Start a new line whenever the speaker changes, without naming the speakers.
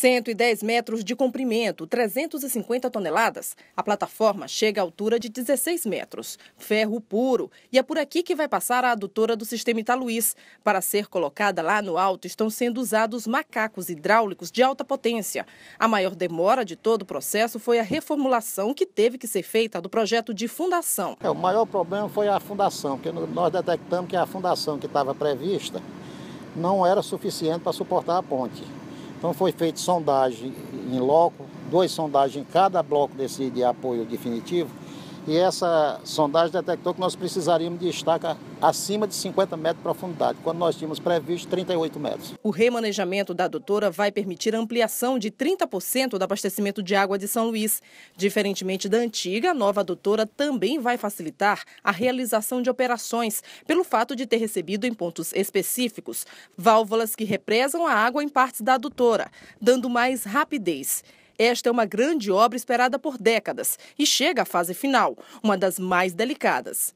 110 metros de comprimento, 350 toneladas. A plataforma chega à altura de 16 metros, ferro puro. E é por aqui que vai passar a adutora do sistema Italuís. Para ser colocada lá no alto, estão sendo usados macacos hidráulicos de alta potência. A maior demora de todo o processo foi a reformulação que teve que ser feita
do projeto de fundação. É, o maior problema foi a fundação, porque nós detectamos que a fundação que estava prevista não era suficiente para suportar a ponte. Então foi feita sondagem em loco, duas sondagens em cada bloco desse de apoio definitivo, e essa sondagem detectou que nós precisaríamos de estaca acima de 50 metros de profundidade, quando nós tínhamos previsto 38 metros.
O remanejamento da adutora vai permitir ampliação de 30% do abastecimento de água de São Luís. Diferentemente da antiga, a nova adutora também vai facilitar a realização de operações, pelo fato de ter recebido em pontos específicos válvulas que represam a água em partes da adutora, dando mais rapidez. Esta é uma grande obra esperada por décadas e chega à fase final, uma das mais delicadas.